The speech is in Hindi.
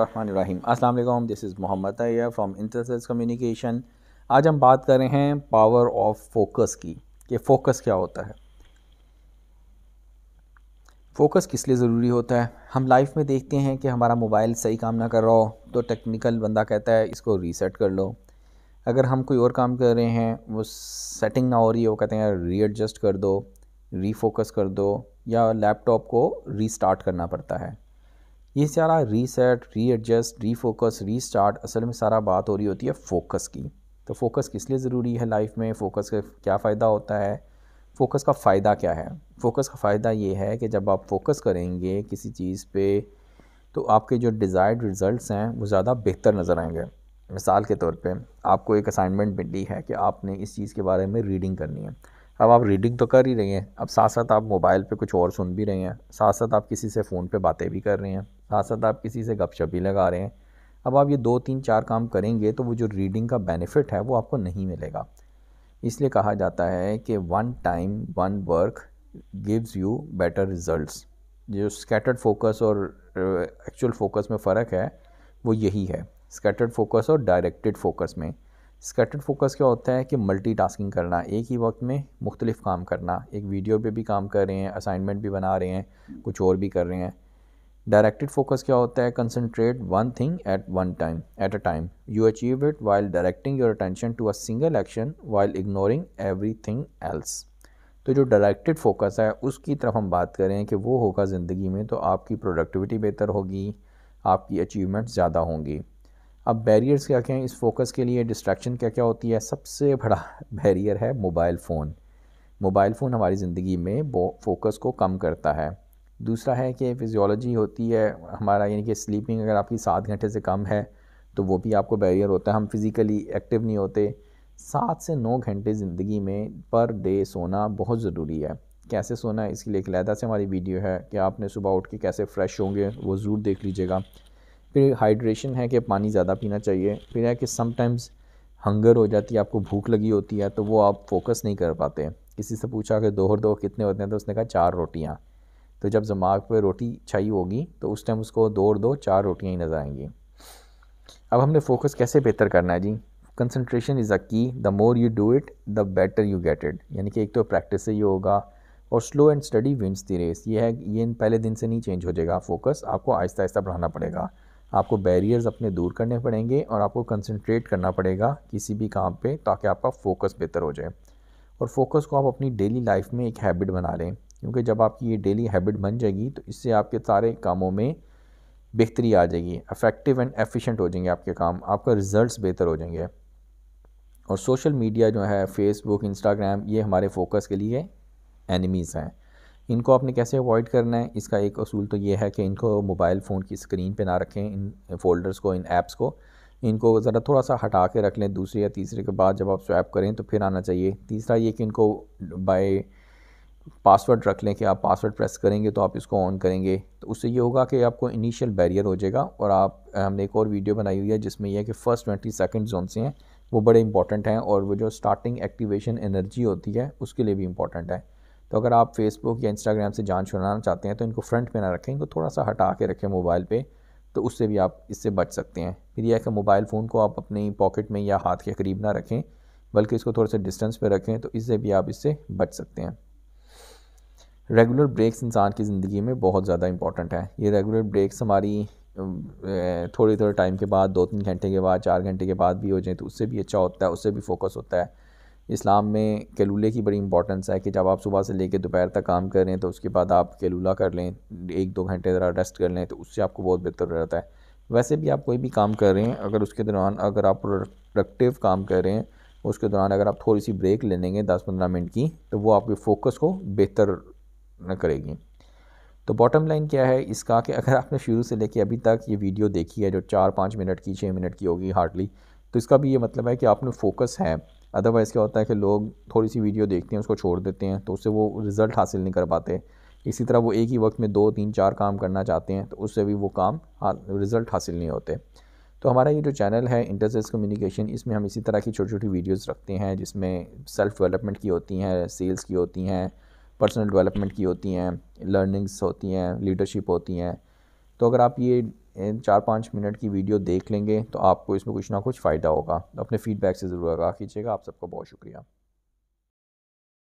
रहीम अस्सलाम वालेकुम this is Mohammed Tayyar from Intersess communication आज हम बात कर रहे हैं पावर ऑफ फोकस की कि फ़ोकस क्या होता है फ़ोकस किस लिए ज़रूरी होता है हम लाइफ में देखते हैं कि हमारा मोबाइल सही काम ना कर रहा हो तो टेक्निकल बंदा कहता है इसको रीसेट कर लो अगर हम कोई और काम कर रहे हैं वो सेटिंग ना हो रही है वो कहते हैं रीएडजस्ट कर दो रीफोकस कर दो या लैपटॉप को रीस्टार्ट करना पड़ता है ये सारा रीसेट री एडजस्ट रीफोकस रीस्टार्ट असल में सारा बात हो रही होती है फोकस की तो फोकस किस लिए ज़रूरी है लाइफ में फोकस का क्या फ़ायदा होता है फोकस का फ़ायदा क्या है फोकस का फ़ायदा ये है कि जब आप फोकस करेंगे किसी चीज़ पे तो आपके जो डिज़ायर्ड रिज़ल्ट हैं वो ज़्यादा बेहतर नज़र आएंगे मिसाल के तौर पे आपको एक असाइनमेंट मिली है कि आपने इस चीज़ के बारे में रीडिंग करनी है अब आप रीडिंग तो कर ही रही हैं अब साथ साथ आप मोबाइल पे कुछ और सुन भी रहे हैं साथ साथ आप किसी से फ़ोन पे बातें भी कर रहे हैं साथ साथ आप किसी से गपशप भी लगा रहे हैं अब आप ये दो तीन चार काम करेंगे तो वो जो रीडिंग का बेनिफिट है वो आपको नहीं मिलेगा इसलिए कहा जाता है कि one time one work gives you better results जो स्कैटर्ड फोकस और एक्चुअल uh, फोकस में फ़र्क है वो यही है स्कैटर्ड फोकस और डायरेक्टेड फोकस में स्कैटर्ड फोकस क्या होता है कि मल्टीटास्किंग करना एक ही वक्त में मुख्तलिफ काम करना एक वीडियो पे भी काम कर रहे हैं असाइनमेंट भी बना रहे हैं कुछ और भी कर रहे हैं डायरेक्टेड फोकस क्या होता है concentrate one thing at one time at a time you achieve it while directing your attention to a single action while ignoring everything else तो जो डायरेक्टेड फोकस है उसकी तरफ हम बात करें कि वो होगा ज़िंदगी में तो आपकी प्रोडक्टिविटी बेहतर होगी आपकी अचीवमेंट्स ज़्यादा होंगी अब बैरियर्स क्या क्या हैं इस फोकस के लिए डिस्ट्रैक्शन क्या क्या होती है सबसे बड़ा बैरियर है मोबाइल फ़ोन मोबाइल फ़ोन हमारी ज़िंदगी में फोकस को कम करता है दूसरा है कि फिजियोलॉजी होती है हमारा यानी कि स्लीपिंग अगर आपकी सात घंटे से कम है तो वो भी आपको बैरियर होता है हम फिज़िकली एक्टिव नहीं होते सात से नौ घंटे ज़िंदगी में पर डे सोना बहुत ज़रूरी है कैसे सोना है इसके लिए एक लहदा से हमारी वीडियो है कि आपने सुबह उठ के कैसे फ़्रेश होंगे वो ज़रूर देख लीजिएगा फिर हाइड्रेशन है कि पानी ज़्यादा पीना चाहिए फिर है कि समटाइम्स हंगर हो जाती है आपको भूख लगी होती है तो वो आप फोकस नहीं कर पाते किसी से पूछा कि दोहर दो कितने होते हैं तो उसने कहा चार रोटियाँ तो जब दिमाग पर रोटी छाई होगी तो उस टाइम उसको दो और दो चार रोटियाँ ही नज़र आएंगी अब हमने फोकस कैसे बेहतर करना है जी concentration is a key the more you do it the better you get it यानी कि एक तो प्रैक्टिस से ही होगा और slow and steady wins the race ये है ये पहले दिन से नहीं चेंज हो जाएगा फोकस आपको आहिस्ता आहिस्ता बढ़ाना पड़ेगा आपको बैरियर्स अपने दूर करने पड़ेंगे और आपको कंसनट्रेट करना पड़ेगा किसी भी काम पे ताकि आपका फोकस बेहतर हो जाए और फोकस को आप अपनी डेली लाइफ में एक हैबिट बना लें क्योंकि जब आपकी ये डेली हैबिट बन जाएगी तो इससे आपके सारे कामों में बेहतरी आ जाएगी अफेक्टिव एंड एफिशिएंट हो जाएंगे आपके काम आपका रिज़ल्ट बेहतर हो जाएंगे और सोशल मीडिया जो है फेसबुक इंस्टाग्राम ये हमारे फोकस के लिए एनिमीज़ हैं इनको आपने कैसे अवॉइड करना है इसका एक असूल तो ये है कि इनको मोबाइल फ़ोन की स्क्रीन पे ना रखें इन फोल्डर्स को इन ऐप्स को इनको ज़रा थोड़ा सा हटा के रख लें दूसरे या तीसरे के बाद जब आप स्वैप करें तो फिर आना चाहिए तीसरा ये कि इनको बाय पासवर्ड रख लें कि आप पासवर्ड प्रेस करेंगे तो आप इसको ऑन करेंगे तो उससे ये होगा कि आपको इनिशियल बैरियर हो जाएगा और आप हमने एक और वीडियो बनाई हुई है जिसमें यह है कि फ़र्स्ट ट्वेंटी सेकेंड जोन से हैं वो बड़े इंपॉर्टेंट हैं और वो जो स्टार्टिंग एक्टिवेशन एनर्जी होती है उसके लिए भी इंपॉर्टेंट है तो अगर आप फेसबुक या इंस्टाग्राम से जान छुड़ाना चाहते हैं तो इनको फ्रंट पर ना रखें इनको थोड़ा सा हटा के रखें मोबाइल पर तो उससे भी आप इससे बच सकते हैं फिर यह है कि मोबाइल फ़ोन को आप अपनी पॉकेट में या हाथ के करीब ना रखें बल्कि इसको थोड़ा सा डिस्टेंस पर रखें तो इससे भी आप इससे बच सकते हैं रेगुलर ब्रेक्स इंसान की ज़िंदगी में बहुत ज़्यादा इंपॉर्टेंट है ये रेगुलर ब्रेक्स हमारी थोड़ी थोड़े टाइम के बाद दो तीन घंटे के बाद चार घंटे के बाद भी हो जाए तो उससे भी अच्छा होता है उससे भी फोकस होता है इस्लाम में केलूले की बड़ी इंपॉर्टेंस है कि जब आप सुबह से लेकर दोपहर तक काम कर रहे हैं तो उसके बाद आप केलूला कर लें एक दो घंटे ज़रा रेस्ट कर लें तो उससे आपको बहुत बेहतर रहता है वैसे भी आप कोई भी काम कर रहे हैं अगर उसके दौरान अगर आप प्रोडक्टिव काम कर रहे हैं उसके दौरान अगर आप थोड़ी सी ब्रेक ले लेंगे दस पंद्रह मिनट की तो वो आपके फोकस को बेहतर न करेगी तो बॉटम लाइन क्या है इसका कि अगर आपने शुरू से लेके अभी तक ये वीडियो देखी है जो चार पाँच मिनट की छः मिनट की होगी हार्डली तो इसका भी ये मतलब है कि आपने फ़ोकस है अदरवाइज़ क्या होता है कि लोग थोड़ी सी वीडियो देखते हैं उसको छोड़ देते हैं तो उससे वो रिज़ल्ट हासिल नहीं कर पाते इसी तरह वो एक ही वक्त में दो तीन चार काम करना चाहते हैं तो उससे भी वो काम रिज़ल्ट हासिल नहीं होते तो हमारा ये जो चैनल है इंटरसेस कम्युनिकेशन इसमें हम इसी तरह की छोटी छोटी वीडियोस रखते हैं जिसमें सेल्फ़ डेवलपमेंट की होती हैं सेल्स की होती हैं पर्सनल डेवलपमेंट की होती हैं लर्निंग्स होती हैं लीडरशिप होती हैं तो अगर आप ये चार पाँच मिनट की वीडियो देख लेंगे तो आपको इसमें कुछ ना कुछ फ़ायदा होगा अपने फीडबैक से ज़रूर आगा कीजिएगा आप सबका बहुत शुक्रिया